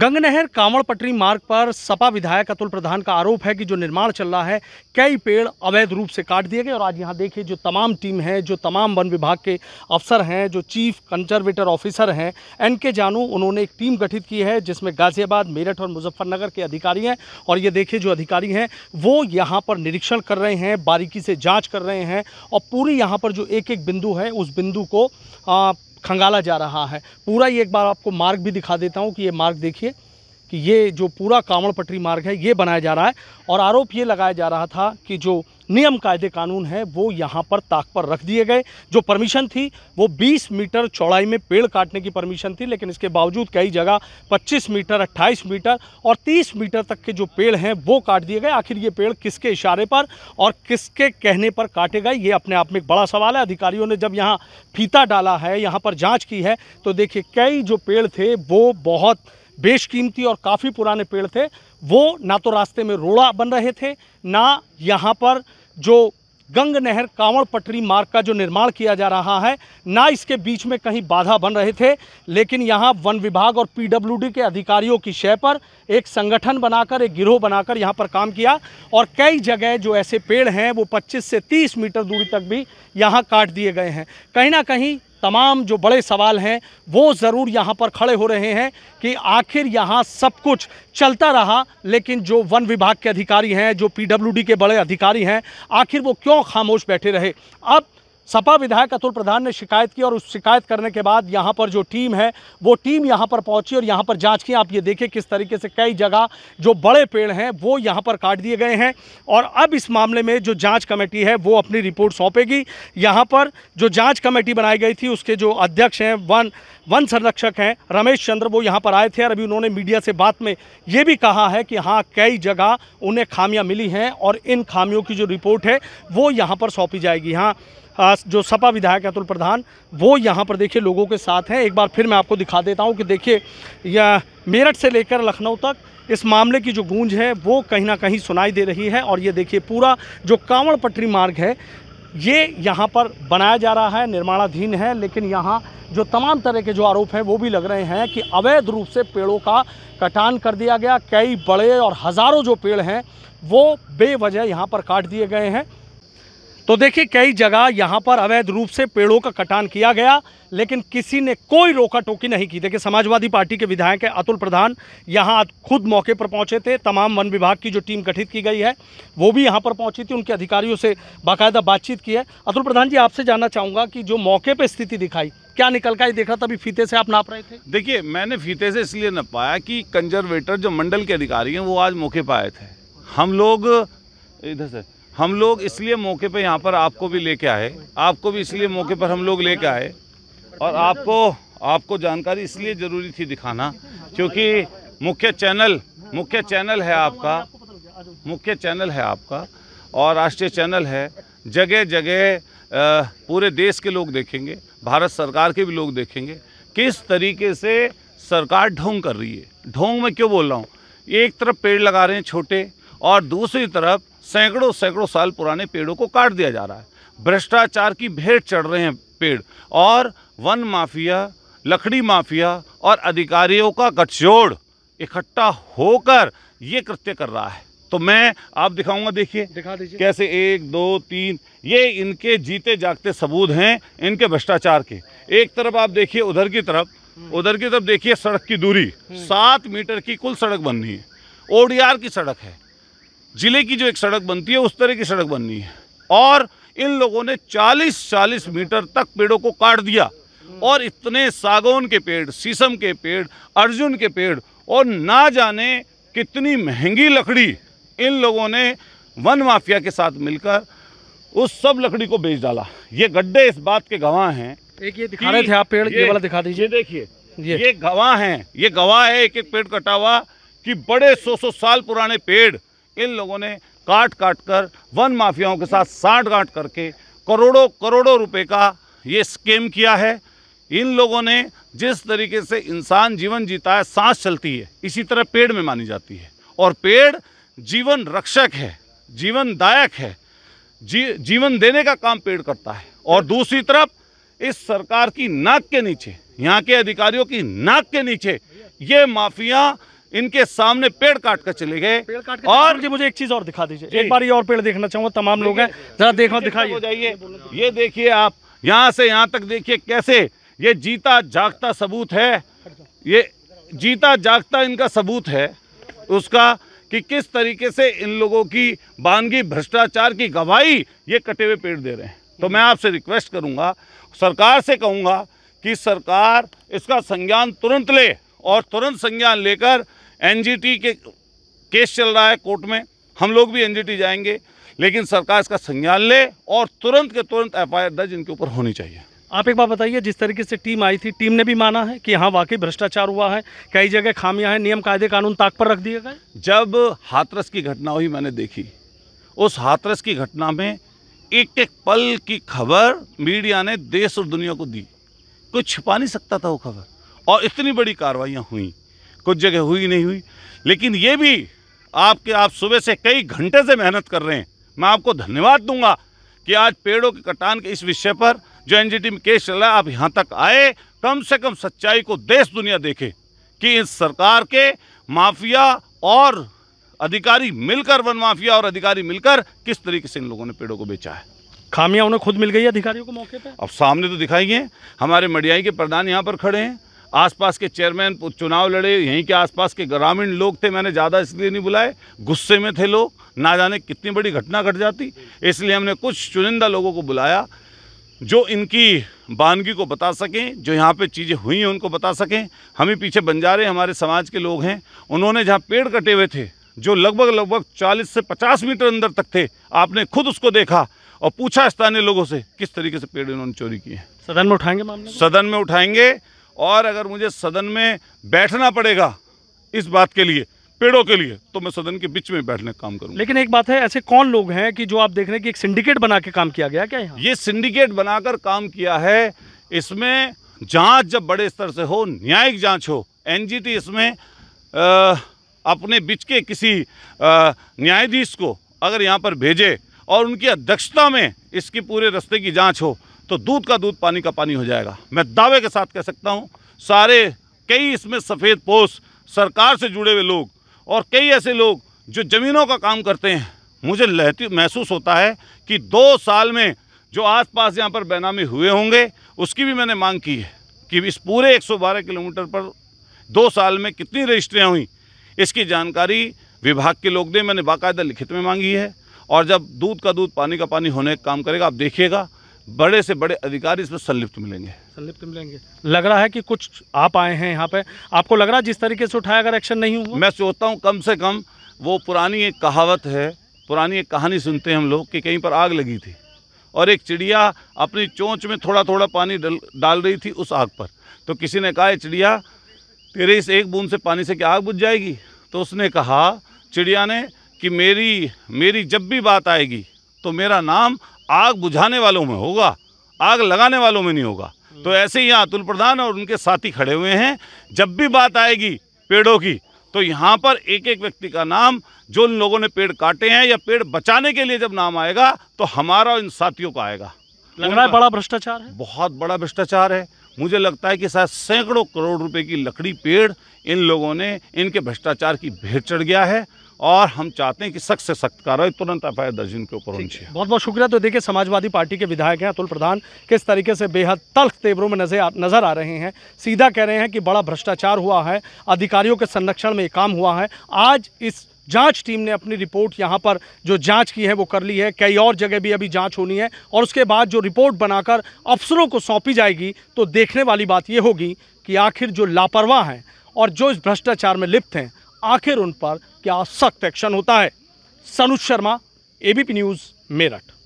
गंगनहर कांवड़ पटरी मार्ग पर सपा विधायक अतुल प्रधान का आरोप है कि जो निर्माण चल रहा है कई पेड़ अवैध रूप से काट दिए गए और आज यहाँ देखिए जो तमाम टीम है जो तमाम वन विभाग के अफसर हैं जो चीफ कंजर्वेटर ऑफिसर हैं एन के जानू उन्होंने एक टीम गठित की है जिसमें गाजियाबाद मेरठ और मुजफ्फरनगर के अधिकारी हैं और ये देखिए जो अधिकारी हैं वो यहाँ पर निरीक्षण कर रहे हैं बारीकी से जाँच कर रहे हैं और पूरी यहाँ पर जो एक एक बिंदु है उस बिंदु को खंगाला जा रहा है पूरा ये एक बार आपको मार्ग भी दिखा देता हूँ कि ये मार्ग देखिए कि ये जो पूरा कांवड़ पटरी मार्ग है ये बनाया जा रहा है और आरोप ये लगाया जा रहा था कि जो नियम कायदे कानून हैं वो यहाँ पर ताक पर रख दिए गए जो परमिशन थी वो 20 मीटर चौड़ाई में पेड़ काटने की परमिशन थी लेकिन इसके बावजूद कई जगह 25 मीटर 28 मीटर और 30 मीटर तक के जो पेड़ हैं वो काट दिए गए आखिर ये पेड़ किसके इशारे पर और किसके कहने पर काटे गए ये अपने आप में एक बड़ा सवाल है अधिकारियों ने जब यहाँ फीता डाला है यहाँ पर जाँच की है तो देखिए कई जो पेड़ थे वो बहुत बेशकीमती और काफ़ी पुराने पेड़ थे वो ना तो रास्ते में रोड़ा बन रहे थे ना यहाँ पर जो गंग नहर कांवड़ पटरी मार्ग का जो निर्माण किया जा रहा है ना इसके बीच में कहीं बाधा बन रहे थे लेकिन यहाँ वन विभाग और पीडब्ल्यूडी के अधिकारियों की शय पर एक संगठन बनाकर एक गिरोह बनाकर यहाँ पर काम किया और कई जगह जो ऐसे पेड़ हैं वो 25 से 30 मीटर दूरी तक भी यहाँ काट दिए गए हैं कहीं ना कहीं तमाम जो बड़े सवाल हैं वो ज़रूर यहाँ पर खड़े हो रहे हैं कि आखिर यहाँ सब कुछ चलता रहा लेकिन जो वन विभाग के अधिकारी हैं जो पीडब्ल्यूडी के बड़े अधिकारी हैं आखिर वो क्यों खामोश बैठे रहे अब सपा विधायक अतुल प्रधान ने शिकायत की और उस शिकायत करने के बाद यहाँ पर जो टीम है वो टीम यहाँ पर पहुँची और यहाँ पर जाँच की आप ये देखें किस तरीके से कई जगह जो बड़े पेड़ हैं वो यहाँ पर काट दिए गए हैं और अब इस मामले में जो जाँच कमेटी है वो अपनी रिपोर्ट सौंपेगी यहाँ पर जो जाँच कमेटी बनाई गई थी उसके जो अध्यक्ष हैं वन वन संरक्षक हैं रमेश चंद्र वो यहाँ पर आए थे और अभी उन्होंने मीडिया से बात में ये भी कहा है कि हाँ कई जगह उन्हें खामियाँ मिली हैं और इन खामियों की जो रिपोर्ट है वो यहाँ पर सौंपी जाएगी हाँ जो सपा विधायक अतुल प्रधान वो यहाँ पर देखिए लोगों के साथ हैं एक बार फिर मैं आपको दिखा देता हूँ कि देखिए यह मेरठ से लेकर लखनऊ तक इस मामले की जो गूंज है वो कहीं ना कहीं सुनाई दे रही है और ये देखिए पूरा जो कांवड़ पटरी मार्ग है ये यहाँ पर बनाया जा रहा है निर्माणाधीन है लेकिन यहाँ जो तमाम तरह के जो आरोप हैं वो भी लग रहे हैं कि अवैध रूप से पेड़ों का कटान कर दिया गया कई बड़े और हज़ारों जो पेड़ हैं वो बेवजह यहाँ पर काट दिए गए हैं तो देखिए कई जगह यहाँ पर अवैध रूप से पेड़ों का कटान किया गया लेकिन किसी ने कोई रोका टोकी नहीं की देखिए समाजवादी पार्टी के विधायक हैं अतुल प्रधान यहाँ खुद मौके पर पहुँचे थे तमाम वन विभाग की जो टीम गठित की गई है वो भी यहाँ पर पहुँची थी उनके अधिकारियों से बाकायदा बातचीत की है अतुल प्रधान जी आपसे जानना चाहूँगा कि जो मौके पर स्थिति दिखाई क्या निकल का ये देख रहा था अभी फीते से आप नाप रहे थे देखिए मैंने फीते से इसलिए नप पाया कि कंजर्वेटर जो मंडल के अधिकारी हैं वो आज मौके पर आए थे हम लोग इधर से हम लोग इसलिए मौके पर यहाँ पर आपको भी लेके आए आपको भी इसलिए मौके पर हम लोग लेके आए और आपको आपको जानकारी इसलिए ज़रूरी थी दिखाना क्योंकि मुख्य चैनल मुख्य चैनल है आपका मुख्य चैनल है आपका और राष्ट्रीय चैनल है जगह जगह पूरे देश के लोग देखेंगे भारत सरकार के भी लोग देखेंगे किस तरीके से सरकार ढोंग कर रही है ढोंग में क्यों बोल रहा हूँ एक तरफ पेड़ लगा रहे हैं छोटे और दूसरी तरफ सैकड़ों सैकड़ों साल पुराने पेड़ों को काट दिया जा रहा है भ्रष्टाचार की भेंट चढ़ रहे हैं पेड़ और वन माफिया लकड़ी माफिया और अधिकारियों का गठजोड़ इकट्ठा होकर ये कृत्य कर रहा है तो मैं आप दिखाऊंगा देखिए दिखा दीजिए कैसे एक दो तीन ये इनके जीते जागते सबूत हैं इनके भ्रष्टाचार के एक तरफ आप देखिए उधर की तरफ हम्म। उधर की तरफ देखिए सड़क की दूरी हम्म। सात मीटर की कुल सड़क बन रही है ओडीआर की सड़क है ज़िले की जो एक सड़क बनती है उस तरह की सड़क बननी है और इन लोगों ने 40-40 मीटर तक पेड़ों को काट दिया और इतने सागौन के पेड़ सीसम के पेड़ अर्जुन के पेड़ और ना जाने कितनी महंगी लकड़ी इन लोगों ने वन माफिया के साथ मिलकर उस सब लकड़ी को बेच डाला ये गड्ढे इस बात के गवाह हैं एक ये दिखा रहे थे आप पेड़ ये, ये वाला दिखा दीजिए देखिए ये, ये गवाह हैं ये गवाह है एक एक पेड़ कटा हुआ कि बड़े सौ सौ साल पुराने पेड़ इन लोगों ने काट काट कर वन माफियाओं के साथ साठ गांठ करके करोड़ों करोड़ों रुपए का ये स्कीम किया है इन लोगों ने जिस तरीके से इंसान जीवन जीता है सांस चलती है इसी तरह पेड़ में मानी जाती है और पेड़ जीवन रक्षक है जीवनदायक है जी जीवन देने का काम पेड़ करता है और दूसरी तरफ इस सरकार की नाक के नीचे यहाँ के अधिकारियों की नाक के नीचे ये माफिया इनके सामने पेड़ काट कर चले गए तो और जी मुझे एक चीज और दिखा दीजिए एक बार ये और पेड़ देखना चाहूंगा तमाम लोग हैं जरा देखना दिखाइए ये देखिए आप यहाँ से यहाँ तक देखिए कैसे ये जीता जागता सबूत है ये जीता जागता इनका सबूत है उसका कि किस तरीके से इन लोगों की बानगी भ्रष्टाचार की गवाही ये कटे हुए पेड़ दे रहे हैं तो मैं आपसे रिक्वेस्ट करूंगा सरकार से कहूंगा कि सरकार इसका संज्ञान तुरंत ले और तुरंत संज्ञान लेकर एनजीटी के केस चल रहा है कोर्ट में हम लोग भी एनजीटी जाएंगे लेकिन सरकार इसका संज्ञान ले और तुरंत के तुरंत एफ आई दर्ज इनके ऊपर होनी चाहिए आप एक बात बताइए जिस तरीके से टीम आई थी टीम ने भी माना है कि हाँ वाकई भ्रष्टाचार हुआ है कई जगह खामियां हैं नियम कायदे कानून ताक पर रख दिए गए जब हाथरस की घटना हुई मैंने देखी उस हाथरस की घटना में एक एक पल की खबर मीडिया ने देश और दुनिया को दी कोई छिपा नहीं सकता था वो खबर और इतनी बड़ी कार्रवाइयाँ हुई कुछ जगह हुई नहीं हुई लेकिन ये भी आपके आप सुबह से कई घंटे से मेहनत कर रहे हैं मैं आपको धन्यवाद दूंगा कि आज पेड़ों के कटान के इस विषय पर जो एन में केस चला आप यहाँ तक आए कम से कम सच्चाई को देश दुनिया देखे कि इस सरकार के माफिया और अधिकारी मिलकर वन माफिया और अधिकारी मिलकर किस तरीके से इन लोगों ने पेड़ों को बेचा है खामियां उन्हें खुद मिल गई अधिकारियों को मौके पर अब सामने तो दिखाई है हमारे मडियाई के प्रधान यहाँ पर खड़े हैं आसपास के चेयरमैन चुनाव लड़े यहीं के आसपास के ग्रामीण लोग थे मैंने ज़्यादा इसलिए नहीं बुलाए गुस्से में थे लोग ना जाने कितनी बड़ी घटना घट जाती इसलिए हमने कुछ चुनिंदा लोगों को बुलाया जो इनकी बानगी को बता सकें जो यहाँ पे चीज़ें हुई हैं उनको बता सकें हम ही पीछे बंजारे हमारे समाज के लोग हैं उन्होंने जहाँ पेड़ कटे हुए थे जो लगभग लगभग 40 से 50 मीटर अंदर तक थे आपने खुद उसको देखा और पूछा स्थानीय लोगों से किस तरीके से पेड़ इन्होंने चोरी किए सदन में उठाएंगे मामले सदन में उठाएंगे और अगर मुझे सदन में बैठना पड़ेगा इस बात के लिए पेड़ों के लिए तो मैं सदन के बीच में बैठने का काम करूँ लेकिन एक बात है ऐसे कौन लोग हैं कि जो आप देख रहे हैं कि एक सिंडिकेट बना के काम किया गया क्या यहां? ये सिंडिकेट बनाकर काम किया है इसमें जांच जब बड़े स्तर से हो न्यायिक जांच हो एनजीटी इसमें आ, अपने बीच के किसी न्यायाधीश को अगर यहाँ पर भेजे और उनकी अध्यक्षता में इसकी पूरे रस्ते की जाँच हो तो दूध का दूध पानी का पानी हो जाएगा मैं दावे के साथ कह सकता हूँ सारे कई इसमें सफ़ेद पोष सरकार से जुड़े हुए लोग और कई ऐसे लोग जो ज़मीनों का काम करते हैं मुझे लहती महसूस होता है कि दो साल में जो आसपास यहाँ पर बैनामी हुए होंगे उसकी भी मैंने मांग की है कि इस पूरे 112 किलोमीटर पर दो साल में कितनी रजिस्ट्रियाँ हुई इसकी जानकारी विभाग के लोग दें मैंने बाकायदा लिखित में मांगी है और जब दूध का दूध पानी का पानी होने का काम करेगा आप देखिएगा बड़े से बड़े अधिकारी इसमें संलिप्त मिलेंगे संलिप्त मिलेंगे लग रहा है कि कुछ आप आए हैं यहाँ पे आपको लग रहा है जिस तरीके से उठाया अगर एक्शन नहीं हुआ मैं सोचता हूँ कम से कम वो पुरानी एक कहावत है पुरानी एक कहानी सुनते हैं हम लोग कि कहीं पर आग लगी थी और एक चिड़िया अपनी चोंच में थोड़ा थोड़ा पानी डल डाल रही थी उस आग पर तो किसी ने कहा चिड़िया तेरे इस एक बूंद से पानी से क्या आग बुझ जाएगी तो उसने कहा चिड़िया ने कि मेरी मेरी जब भी बात आएगी तो मेरा नाम आग बुझाने वालों में होगा आग लगाने वालों में नहीं होगा हम्म। तो ऐसे ही अतुल प्रधान और उनके साथी खड़े हुए हैं जब भी बात आएगी पेड़ों की तो यहाँ पर एक एक व्यक्ति का नाम जो उन लोगों ने पेड़ काटे हैं या पेड़ बचाने के लिए जब नाम आएगा तो हमारा इन साथियों का आएगा लग रहा है बड़ा भ्रष्टाचार है बहुत बड़ा भ्रष्टाचार है मुझे लगता है कि शायद सैकड़ों करोड़ रुपए की लकड़ी पेड़ इन लोगों ने इनके भ्रष्टाचार की भेंट चढ़ गया है और हम चाहते हैं कि सख्त से सख्त कार्रवाई तुरंत एफ आई दर्ज इनके ऊपर होनी चाहिए बहुत बहुत शुक्रिया तो देखिए समाजवादी पार्टी के विधायक हैं अतुल प्रधान किस तरीके से बेहद तल्ख तेबरों में नजर नज़र आ रहे हैं सीधा कह रहे हैं कि बड़ा भ्रष्टाचार हुआ है अधिकारियों के संरक्षण में काम हुआ है आज इस जांच टीम ने अपनी रिपोर्ट यहाँ पर जो जांच की है वो कर ली है कई और जगह भी अभी जांच होनी है और उसके बाद जो रिपोर्ट बनाकर अफसरों को सौंपी जाएगी तो देखने वाली बात ये होगी कि आखिर जो लापरवाह हैं और जो इस भ्रष्टाचार में लिप्त हैं आखिर उन पर क्या सख्त एक्शन होता है सनुज शर्मा एबीपी न्यूज़ मेरठ